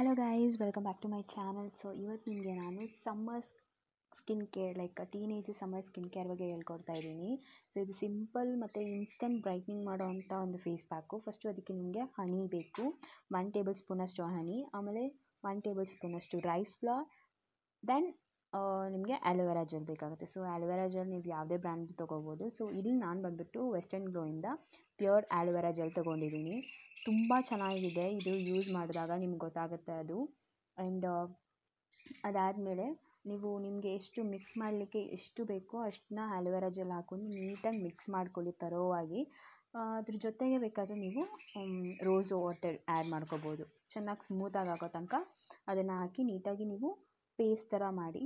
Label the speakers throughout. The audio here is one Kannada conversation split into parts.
Speaker 1: hello guys welcome back to my channel so ಇವತ್ತು ನಿಮಗೆ ನಾನು summer skin care like teenage summer skin care ಬಗ್ಗೆ ಹೇಳ್ಕೊಡ್ತಾ ಇದ್ದೀನಿ ಸೊ ಇದು ಸಿಂಪಲ್ ಮತ್ತು ಇನ್ಸ್ಟೆಂಟ್ ಬ್ರೈಟ್ನಿಂಗ್ ಮಾಡೋವಂಥ ಒಂದು ಫೇಸ್ ಪ್ಯಾಕು ಫಸ್ಟು ಅದಕ್ಕೆ ನಿಮಗೆ ಹಣಿ ಬೇಕು ಒನ್ ಟೇಬಲ್ ಸ್ಪೂನಷ್ಟು ಹಣಿ ಆಮೇಲೆ ಒನ್ ಟೇಬಲ್ ಸ್ಪೂನಷ್ಟು ರೈಸ್ ಫ್ಲಾರ್ ದೆನ್ ನಿಮಗೆ ಆ್ಯಲೋವೆರಾ ಜೆಲ್ ಬೇಕಾಗುತ್ತೆ ಸೊ ಆ್ಯಲೋವೆರಾ ಜೆಲ್ ನೀವು ಯಾವುದೇ ಬ್ರ್ಯಾಂಡ್ ತೊಗೋಬೋದು ಸೊ ಇಲ್ಲಿ ನಾನು ಬಂದುಬಿಟ್ಟು ವೆಸ್ಟರ್ನ್ ಗ್ಲೋಯಿಂದ ಪ್ಯೂರ್ ಆ್ಯಲೋವೆರಾ ಜೆಲ್ ತೊಗೊಂಡಿದ್ದೀನಿ ತುಂಬ ಚೆನ್ನಾಗಿದೆ ಇದು ಯೂಸ್ ಮಾಡಿದಾಗ ನಿಮ್ಗೆ ಗೊತ್ತಾಗುತ್ತೆ ಅದು ಆ್ಯಂಡ್ ಅದಾದಮೇಲೆ ನೀವು ನಿಮಗೆ ಎಷ್ಟು ಮಿಕ್ಸ್ ಮಾಡಲಿಕ್ಕೆ ಎಷ್ಟು ಬೇಕೋ ಅಷ್ಟನ್ನ ಆ್ಯಲೋವೆರಾ ಜೆಲ್ ಹಾಕೊಂಡು ನೀಟಾಗಿ ಮಿಕ್ಸ್ ಮಾಡ್ಕೊಳ್ಳಿ ತರೋವಾಗಿ ಅದ್ರ ಜೊತೆಗೆ ಬೇಕಾದರೆ ನೀವು ರೋಸ್ ವಾಟರ್ ಆ್ಯಡ್ ಮಾಡ್ಕೋಬೋದು ಚೆನ್ನಾಗಿ ಸ್ಮೂತಾಗಿ ಆಗೋ ತನಕ ಅದನ್ನು ಹಾಕಿ ನೀಟಾಗಿ ನೀವು ಪೇಸ್ಟ್ ಥರ ಮಾಡಿ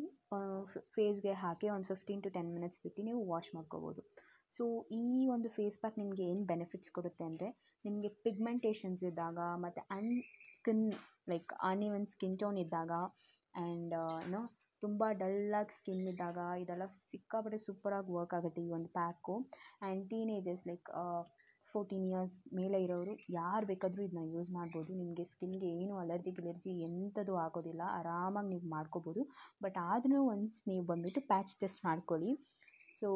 Speaker 1: ಫೇಸ್ಗೆ ಹಾಕಿ ಒಂದು ಫಿಫ್ಟೀನ್ ಟು ಟೆನ್ ಮಿನಿಟ್ಸ್ ಬಿಟ್ಟು ನೀವು ವಾಶ್ ಮಾಡ್ಕೋಬೋದು ಸೊ ಈ ಒಂದು ಫೇಸ್ ಪ್ಯಾಕ್ ನಿಮಗೆ ಏನು ಬೆನಿಫಿಟ್ಸ್ ಕೊಡುತ್ತೆ ಅಂದರೆ ನಿಮಗೆ ಪಿಗ್ಮೆಂಟೇಷನ್ಸ್ ಇದ್ದಾಗ ಮತ್ತು ಅನ್ skin like one skin tone ಇದ್ದಾಗ ಆ್ಯಂಡ್ ಏನೋ ತುಂಬ ಡಲ್ಲಾಗಿ ಸ್ಕಿನ್ ಇದ್ದಾಗ ಇದೆಲ್ಲ ಸಿಕ್ಕಾಪಟ್ಟೆ ಸೂಪರಾಗಿ ವರ್ಕ್ ಆಗುತ್ತೆ ಈ ಒಂದು pack and teenages like fourteen years ಮೇಲೆ ಇರೋರು ಯಾರು ಬೇಕಾದರೂ ಇದನ್ನ ಯೂಸ್ ಮಾಡ್ಬೋದು ನಿಮಗೆ ಸ್ಕಿನ್ಗೆ ಏನು ಅಲರ್ಜಿ ಗಿಲರ್ಜಿ ಎಂಥದ್ದು ಆಗೋದಿಲ್ಲ ಆರಾಮಾಗಿ ನೀವು ಮಾಡ್ಕೋಬೋದು ಬಟ್ ಆದ್ರೂ ಒನ್ಸ್ ನೀವು ಬಂದುಬಿಟ್ಟು ಪ್ಯಾಚ್ ಟೆಸ್ಟ್ ಮಾಡ್ಕೊಳ್ಳಿ ಸೊ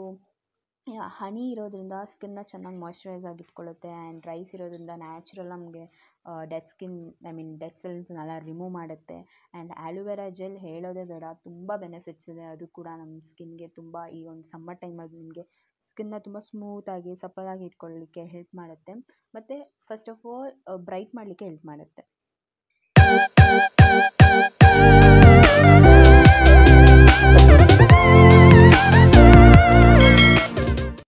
Speaker 1: ಹನಿ ಇರೋದರಿಂದ ಸ್ಕಿನ್ನ ಚೆನ್ನಾಗಿ ಮಾಯ್ಶ್ಚರೈಸ್ ಆಗಿಟ್ಕೊಳ್ಳುತ್ತೆ ಇಟ್ಕೊಳ್ಳುತ್ತೆ ಆ್ಯಂಡ್ ರೈಸ್ ಇರೋದ್ರಿಂದ ನ್ಯಾಚುರಲ್ ನಮಗೆ dead skin I mean dead ಸೆಲ್ಸ್ನೆಲ್ಲ ರಿಮೂವ್ ಮಾಡುತ್ತೆ ಆ್ಯಂಡ್ ಆ್ಯಲೋವೆರಾ ಜೆಲ್ ಹೇಳೋದೇ ಬೇಡ ತುಂಬ ಬೆನಿಫಿಟ್ಸ್ ಇದೆ ಅದು ಕೂಡ ನಮ್ಮ ಸ್ಕಿನ್ಗೆ ತುಂಬ ಈ ಒಂದು ಸಮ್ಮರ್ ಟೈಮಲ್ಲಿ ನಿಮಗೆ ಸ್ಕಿನ್ನ ತುಂಬ ಸ್ಮೂತಾಗಿ ಸಪ್ಪಲಾಗಿ ಇಟ್ಕೊಳ್ಳಿಕ್ಕೆ ಹೆಲ್ಪ್ ಮಾಡುತ್ತೆ ಮತ್ತು ಫಸ್ಟ್ ಆಫ್ ಆಲ್ ಬ್ರೈಟ್ ಮಾಡಲಿಕ್ಕೆ ಹೆಲ್ಪ್ ಮಾಡುತ್ತೆ